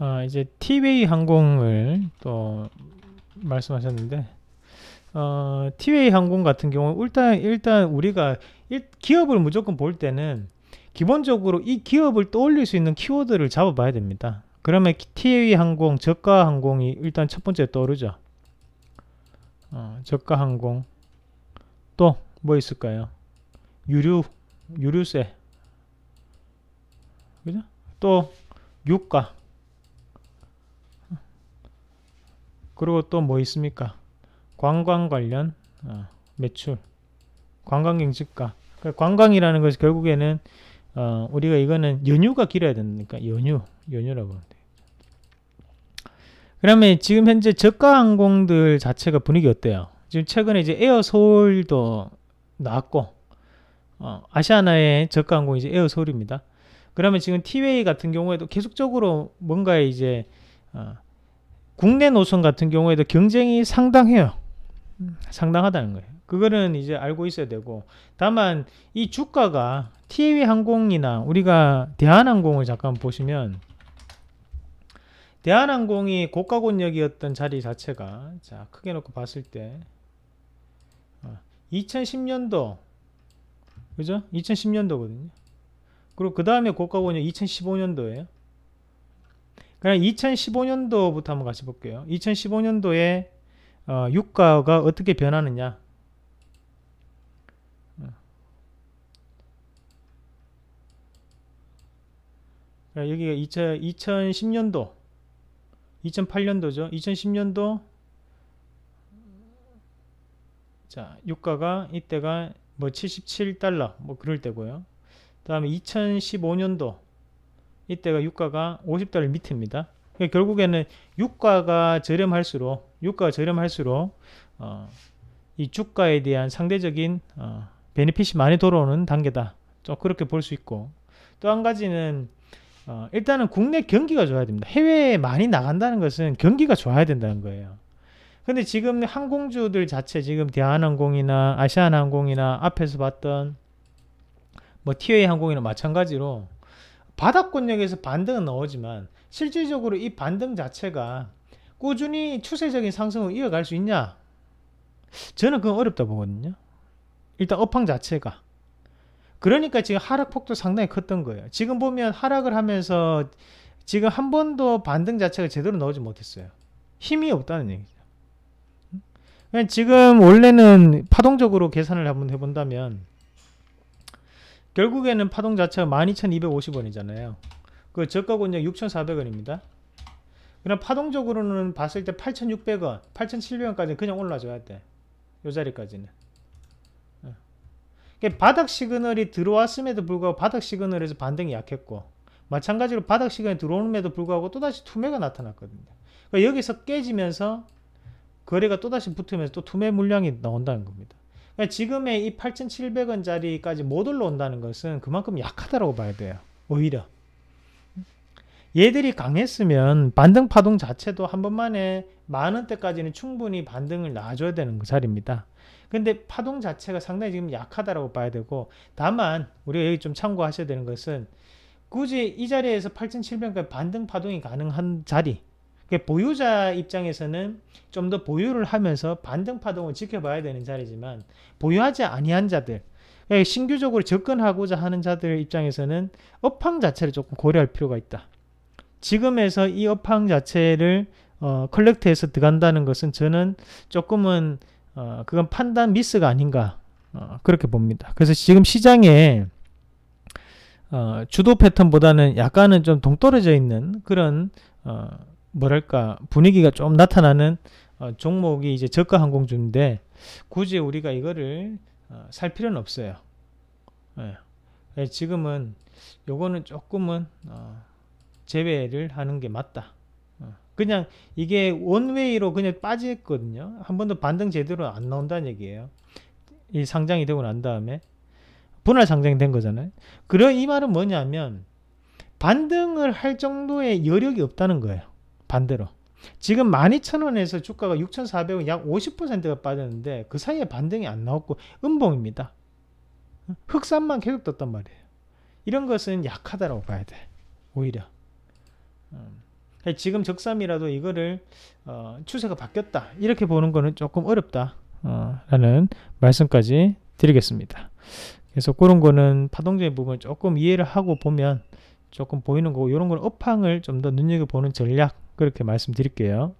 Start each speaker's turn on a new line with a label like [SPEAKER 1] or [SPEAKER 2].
[SPEAKER 1] 어, 이제 티웨이 항공을 또 말씀하셨는데 어, 티웨이 항공 같은 경우 일단 일단 우리가 일, 기업을 무조건 볼 때는 기본적으로 이 기업을 떠올릴 수 있는 키워드를 잡아봐야 됩니다. 그러면 티웨이 항공, 저가 항공이 일단 첫 번째 떠오르죠. 어, 저가 항공 또 뭐 있을까요? 유류, 유류세 그죠? 또 유가 그리고 또 뭐 있습니까? 관광 관련 어, 매출, 관광경집가. 그러니까 관광이라는 것이 결국에는 어, 우리가 이거는 연휴가 길어야 되니까 연휴, 연휴라고 하면 돼요. 그러면 지금 현재 저가 항공들 자체가 분위기 어때요? 지금 최근에 이제 에어 서울도 나왔고 어, 아시아나의 저가 항공 이제 에어 서울입니다. 그러면 지금 티웨이 같은 경우에도 계속적으로 뭔가 이제 어, 국내 노선 같은 경우에도 경쟁이 상당해요. 음. 상당하다는 거예요. 그거는 이제 알고 있어야 되고 다만 이 주가가 t v 항공이나 우리가 대한항공을 잠깐 보시면 대한항공이 고가곤역이었던 자리 자체가 자 크게 놓고 봤을 때 2010년도 어, 그죠? 2010년도거든요. 그리고 그 다음에 고가곤역 2015년도예요. 그냥 2015년도부터 한번 같이 볼게요. 2015년도에 어, 유가가 어떻게 변하느냐. 여기가 2000, 2010년도 2008년도죠 2010년도 자 유가가 이때가 뭐 77달러 뭐 그럴 때고요 그 다음에 2015년도 이때가 유가가 50달러 밑입니다. 그러니까 결국에는 유가가 저렴할수록 유가가 저렴할수록 어, 이 주가에 대한 상대적인 어, 베네핏이 많이 돌아오는 단계다. 좀 그렇게 볼 수 있고 또 한 가지는 어, 일단은 국내 경기가 좋아야 됩니다. 해외에 많이 나간다는 것은 경기가 좋아야 된다는 거예요. 근데 지금 항공주들 자체 지금 대한항공이나 아시아항공이나 앞에서 봤던 뭐 TA 항공이나 마찬가지로 바닥권역에서 반등은 나오지만 실질적으로 이 반등 자체가 꾸준히 추세적인 상승을 이어갈 수 있냐? 저는 그건 어렵다 보거든요. 일단 업황 자체가. 그러니까 지금 하락폭도 상당히 컸던 거예요. 지금 보면 하락을 하면서 지금 한 번도 반등 자체가 제대로 나오지 못했어요. 힘이 없다는 얘기죠. 지금 원래는 파동적으로 계산을 한번 해본다면 결국에는 파동 자체가 12,250원이잖아요. 그 저가 권역 6,400원입니다. 그냥 파동적으로는 봤을 때 8,600원, 8,700원까지 그냥 올라줘야 돼. 요 자리까지는. 예. 그러니까 바닥 시그널이 들어왔음에도 불구하고 바닥 시그널에서 반등이 약했고 마찬가지로 바닥 시그널이 들어오는에도 불구하고 또다시 투매가 나타났거든요. 그러니까 여기서 깨지면서 거래가 또다시 붙으면서 또 투매 물량이 나온다는 겁니다. 그러니까 지금의 이 8,700원짜리까지 못 올라온다는 것은 그만큼 약하다라고 봐야 돼요. 오히려. 얘들이 강했으면 반등 파동 자체도 한 번만에 만 원대까지는 충분히 반등을 놔줘야 되는 그 자리입니다. 근데 파동 자체가 상당히 지금 약하다라고 봐야 되고 다만 우리가 여기 좀 참고하셔야 되는 것은 굳이 이 자리에서 8,700원까지 반등 파동이 가능한 자리 보유자 입장에서는 좀 더 보유를 하면서 반등 파동을 지켜봐야 되는 자리지만 보유하지 아니한 자들 예, 신규적으로 접근하고자 하는 자들 입장에서는 업황 자체를 조금 고려할 필요가 있다. 지금에서 이 업황 자체를 어, 컬렉트해서 들어간다는 것은 저는 조금은 어, 그건 판단 미스가 아닌가 어, 그렇게 봅니다. 그래서 지금 시장에 어, 주도 패턴보다는 약간은 좀 동떨어져 있는 그런 어, 뭐랄까 분위기가 좀 나타나는 어, 종목이 이제 저가 항공주인데 굳이 우리가 이거를 어, 살 필요는 없어요. 예. 예 지금은 요거는 조금은 어, 제외를 하는 게 맞다. 어, 그냥 이게 원웨이로 그냥 빠졌거든요. 한 번도 반등 제대로 안 나온다는 얘기예요. 이 상장이 되고 난 다음에 분할 상장이 된 거잖아요. 그럼 이 말은 뭐냐면 반등을 할 정도의 여력이 없다는 거예요. 반대로 지금 12,000원에서 주가가 6,400원 약 50%가 빠졌는데 그 사이에 반등이 안 나왔고 음봉입니다. 흑산만 계속 떴단 말이에요. 이런 것은 약하다라고 봐야 돼. 오히려. 음. 지금 적삼이라도 이거를 어, 추세가 바뀌었다 이렇게 보는 거는 조금 어렵다 어, 라는 말씀까지 드리겠습니다 그래서 그런 거는 파동적인 부분 을 조금 이해를 하고 보면 조금 보이는 거고 이런 거는 업황을 좀 더 눈여겨보는 전략 그렇게 말씀드릴게요.